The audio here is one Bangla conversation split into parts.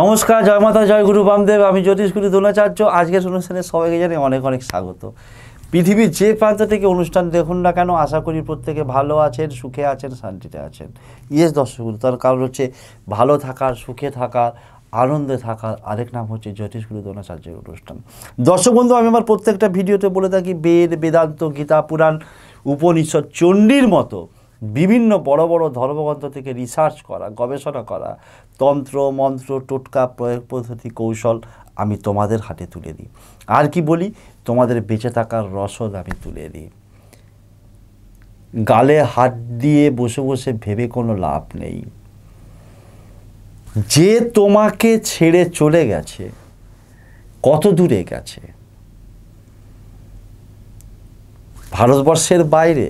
নমস্কার জয় মাতা জয় গুরু বামদেব আমি জ্যোতিষগুরু দোলাচার্য আজকের অনুষ্ঠানে সবাইকে জানি অনেক অনেক স্বাগত পৃথিবীর যে প্রান্ত থেকে অনুষ্ঠান দেখুন না কেন আশা করি প্রত্যেকে ভালো আছেন সুখে আছেন শান্তিতে আছেন ইয়েস দর্শকগুরু তার কারণ হচ্ছে ভালো থাকার সুখে থাকার আনন্দে থাকার আরেক নাম হচ্ছে জ্যোতিষগুরু দোলাচার্যের অনুষ্ঠান দর্শক বন্ধু আমি আমার প্রত্যেকটা ভিডিওতে বলে থাকি বেদ বেদান্ত গীতা পুরাণ উপনিষদ চণ্ডীর মতো বিভিন্ন বড় বড় ধর্মগ্রন্থ থেকে রিসার্চ করা গবেষণা করা তন্ত্র মন্ত্র টোটকা প্রয়োগ পদ্ধতি কৌশল আমি তোমাদের হাতে তুলে দিই আর কি বলি তোমাদের বেঁচে থাকার রসদ আমি তুলে দিই গালে হাত দিয়ে বসে বসে ভেবে কোনো লাভ নেই যে তোমাকে ছেড়ে চলে গেছে কত দূরে গেছে ভারতবর্ষের বাইরে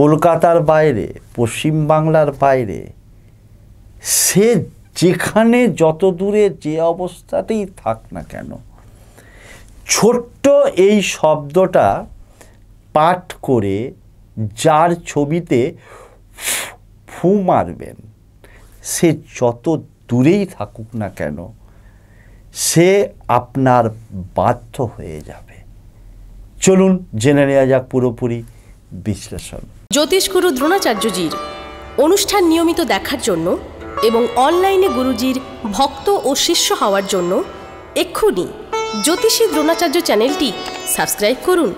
কলকাতার বাইরে পশ্চিমবাংলার বাইরে সে যেখানে যত দূরে যে অবস্থাতেই থাক না কেন ছোট্ট এই শব্দটা পাঠ করে যার ছবিতে ফু মারবেন সে যত দূরেই থাকুক না কেন সে আপনার বাধ্য হয়ে যাবে চলুন জেনে নেওয়া যাক পুরোপুরি বিশ্লেষণ জ্যোতিষগুরু দ্রোণাচার্যজির অনুষ্ঠান নিয়মিত দেখার জন্য এবং অনলাইনে গুরুজির ভক্ত ও শিষ্য হওয়ার জন্য এক্ষুনি জ্যোতিষী দ্রোণাচার্য চ্যানেলটি সাবস্ক্রাইব করুন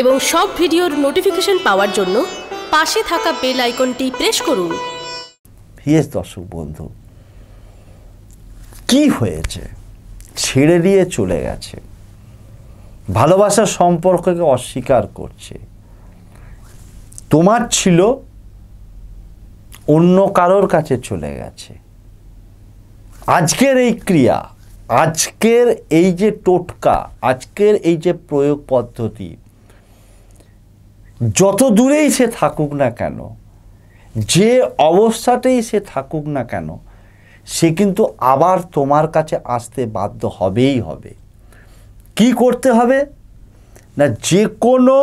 এবং সব ভিডিওর নোটিফিকেশন পাওয়ার জন্য পাশে থাকা বেল আইকনটি প্রেস করুন ইয়েস দর্শক বন্ধু কি হয়েছে ছেড়ে দিয়ে চলে গেছে ভালোবাসার সম্পর্ককে অস্বীকার করছে তোমার ছিল অন্য কারোর কাছে চলে গেছে আজকের এই ক্রিয়া আজকের এই যে টোটকা আজকের এই যে প্রয়োগ পদ্ধতি যত দূরেই সে থাকুক না কেন যে অবস্থাতেই সে থাকুক না কেন সে কিন্তু আবার তোমার কাছে আসতে বাধ্য হবেই হবে কি করতে হবে না যে কোনো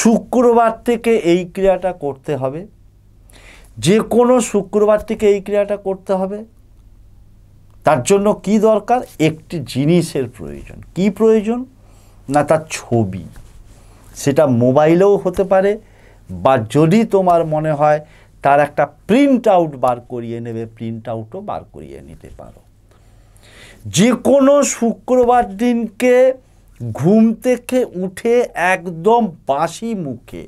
শুক্রবার থেকে এই ক্রিয়াটা করতে হবে যে কোনো শুক্রবার থেকে এই ক্রিয়াটা করতে হবে তার জন্য কি দরকার একটি জিনিসের প্রয়োজন কি প্রয়োজন না তার ছবি সেটা মোবাইলেও হতে পারে বা যদি তোমার মনে হয় তার একটা প্রিন্ট আউট বার করিয়ে নেবে প্রিন্ট আউটও বার করিয়ে নিতে পারো যে কোনো শুক্রবার দিনকে ঘুম থেকে উঠে একদম বাসি মুখে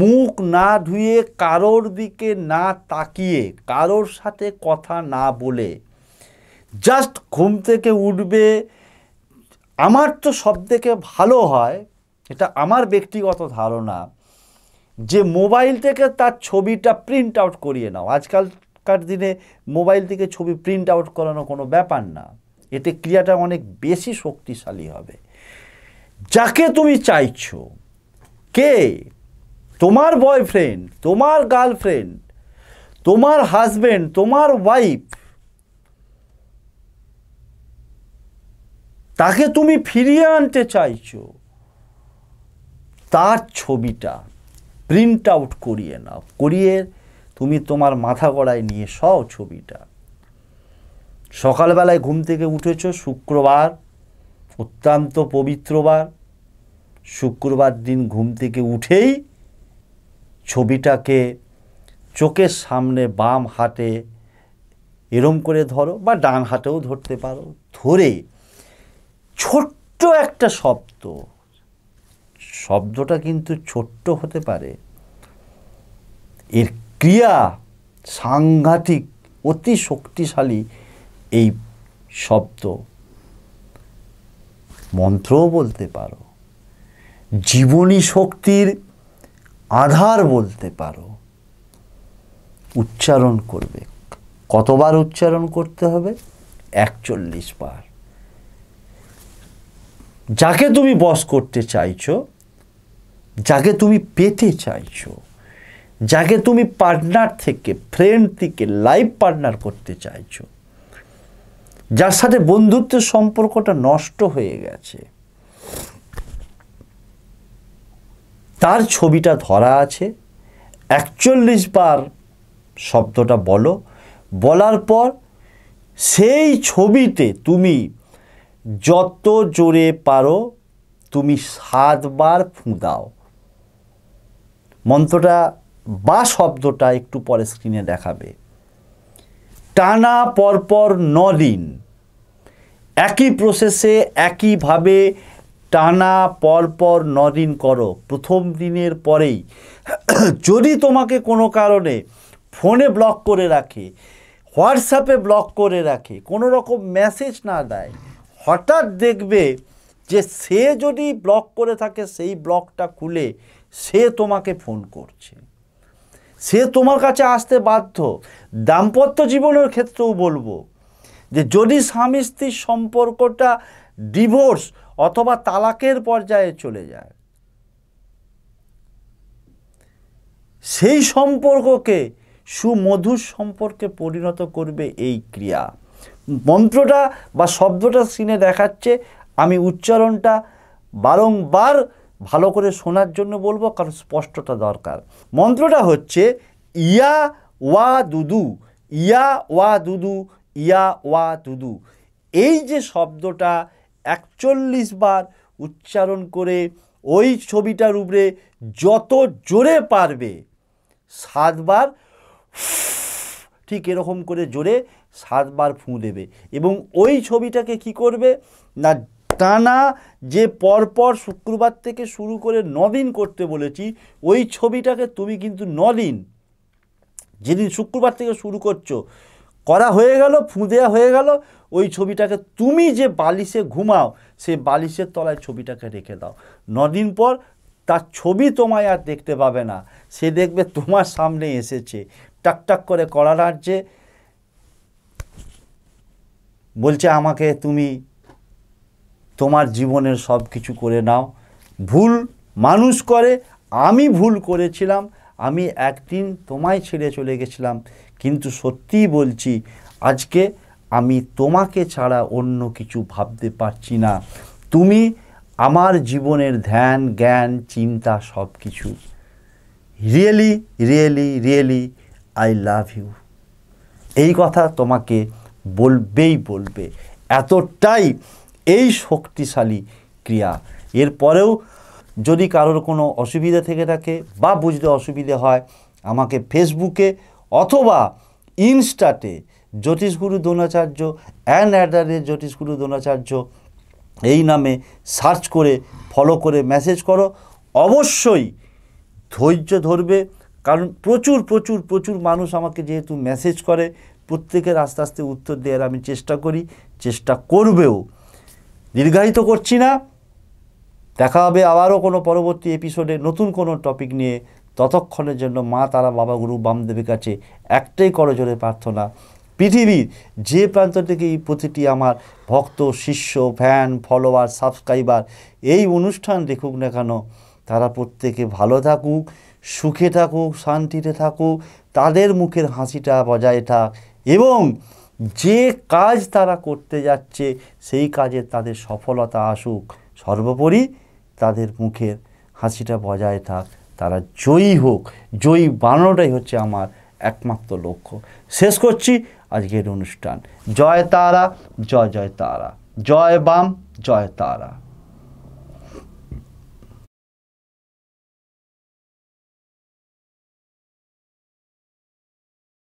মুখ না ধুয়ে কারোর দিকে না তাকিয়ে কারোর সাথে কথা না বলে জাস্ট ঘুম থেকে উঠবে আমার তো সব থেকে ভালো হয় এটা আমার ব্যক্তিগত ধারণা যে মোবাইল থেকে তার ছবিটা প্রিন্ট আউট করিয়ে নাও আজকালকার দিনে মোবাইল থেকে ছবি প্রিন্ট আউট করানো কোনো ব্যাপার না এতে ক্রিয়াটা অনেক বেশি শক্তিশালী হবে যাকে তুমি চাইছো কে তোমার বয়ফ্রেন্ড তোমার গার্লফ্রেন্ড তোমার হাজব্যান্ড তোমার ওয়াইফ তাকে তুমি ফিরিয়ে আনতে চাইছ তার ছবিটা প্রিন্ট আউট করিয়ে নাও করিয়ে তুমি তোমার মাথা গড়ায় নিয়ে সও ছবিটা সকালবেলায় ঘুম থেকে উঠেছ শুক্রবার অত্যন্ত পবিত্রবার শুক্রবার দিন ঘুম থেকে উঠেই ছবিটাকে চোখের সামনে বাম হাতে এরম করে ধরো বা ডান হাতেও ধরতে পারো ধরে ছোট্ট একটা শব্দ শব্দটা কিন্তু ছোট্ট হতে পারে এর ক্রিয়া সাংঘাতিক অতি শক্তিশালী এই শব্দ মন্ত্রও বলতে পারো জীবনী শক্তির আধার বলতে পারো উচ্চারণ করবে কতবার উচ্চারণ করতে হবে একচল্লিশ বার যাকে তুমি বস করতে চাইছ যাকে তুমি পেতে চাইছো যাকে তুমি পার্টনার থেকে ফ্রেন্ড থেকে লাইফ পার্টনার করতে চাইছো যার সাথে বন্ধুত্বের সম্পর্কটা নষ্ট হয়ে গেছে তার ছবিটা ধরা আছে একচল্লিশ বার শব্দটা বলো বলার পর সেই ছবিতে তুমি যত জোরে পারো তুমি সাতবার ফুঁদাও মন্ত্রটা বা শব্দটা একটু পরে স্ক্রিনে দেখাবে টানা পরপর নদিন একই প্রসেসে একইভাবে টানা পরপর দিন করো প্রথম দিনের পরেই যদি তোমাকে কোনো কারণে ফোনে ব্লক করে রাখে হোয়াটসঅ্যাপে ব্লক করে রাখে কোনো রকম মেসেজ না দেয় হঠাৎ দেখবে যে সে যদি ব্লক করে থাকে সেই ব্লকটা খুলে সে তোমাকে ফোন করছে সে তোমার কাছে আসতে বাধ্য দাম্পত্য জীবনের ক্ষেত্রেও বলবো যে যদি স্বামী স্ত্রীর সম্পর্কটা ডিভোর্স অথবা তালাকের পর্যায়ে চলে যায় সেই সম্পর্ককে সুমধুর সম্পর্কে পরিণত করবে এই ক্রিয়া মন্ত্রটা বা শব্দটা সিনে দেখাচ্ছে আমি উচ্চারণটা বারংবার ভালো করে শোনার জন্য বলবো কারণ স্পষ্টতা দরকার মন্ত্রটা হচ্ছে ইয়া ওয়া দুদু ইয়া ওয়া দুদু ইয়া ওয়া তুদু এই যে শব্দটা একচল্লিশ বার উচ্চারণ করে ওই ছবিটার উপরে যত জোরে পারবে সাতবার ঠিক এরকম করে জোরে সাতবার ফুঁ দেবে এবং ওই ছবিটাকে কি করবে না টানা যে পরপর শুক্রবার থেকে শুরু করে নদিন করতে বলেছি ওই ছবিটাকে তুমি কিন্তু নদিন যেদিন শুক্রবার থেকে শুরু করছো করা হয়ে গেল ফু হয়ে গেল ওই ছবিটাকে তুমি যে বালিশে ঘুমাও সে বালিশের তলায় ছবিটাকে রেখে দাও নদিন পর তার ছবি তোমায় আর দেখতে পাবে না সে দেখবে তোমার সামনে এসেছে টাকটাক করে কড়া নাড়ছে বলছে আমাকে তুমি তোমার জীবনের সব কিছু করে নাও ভুল মানুষ করে আমি ভুল করেছিলাম আমি একদিন তোমায় ছেড়ে চলে গেছিলাম কিন্তু সত্যিই বলছি আজকে আমি তোমাকে ছাড়া অন্য কিছু ভাবতে পারছি না তুমি আমার জীবনের ধ্যান জ্ঞান চিন্তা সব কিছু really really really I love you এই কথা তোমাকে বলবেই বলবে এতটাই এই শক্তিশালী ক্রিয়া এরপরেও যদি কারোর কোনো অসুবিধা থেকে থাকে বা বুঝতে অসুবিধে হয় আমাকে ফেসবুকে অথবা ইনস্টাতে Jyotishguru Dronacharya and at the rate Jyotishguru Dronacharya এই নামে সার্চ করে ফলো করে মেসেজ করো অবশ্যই ধৈর্য ধরবে কারণ প্রচুর প্রচুর প্রচুর মানুষ আমাকে যেহেতু মেসেজ করে প্রত্যেকের আস্তে আস্তে উত্তর দেওয়ার আমি চেষ্টা করি চেষ্টা করবেও দীর্ঘায়িত করছি না দেখা হবে আবারও কোনো পরবর্তী এপিসোডে নতুন কোনো টপিক নিয়ে ততক্ষণের জন্য মা তারা বাবা গুরু বামদেবের কাছে একটাই করজোরে প্রার্থনা পৃথিবীর যে প্রান্ত থেকেই প্রতিটি আমার ভক্ত শিষ্য ফ্যান ফলোয়ার সাবস্ক্রাইবার এই অনুষ্ঠান দেখুক না কেন তারা প্রত্যেকে ভালো থাকুক সুখে থাকুক শান্তিতে থাকুক তাদের মুখের হাসিটা বজায় থাক এবং যে কাজ তারা করতে যাচ্ছে সেই কাজে তাদের সফলতা আসুক সর্বোপরি তাদের মুখের হাসিটা বজায় থাক তারা জয়ী হোক জয়ী বানানোটাই হচ্ছে আমার একমাত্র লক্ষ্য শেষ করছি আজকের অনুষ্ঠান জয় তারা জয় জয় তারা জয় বাম জয় তারা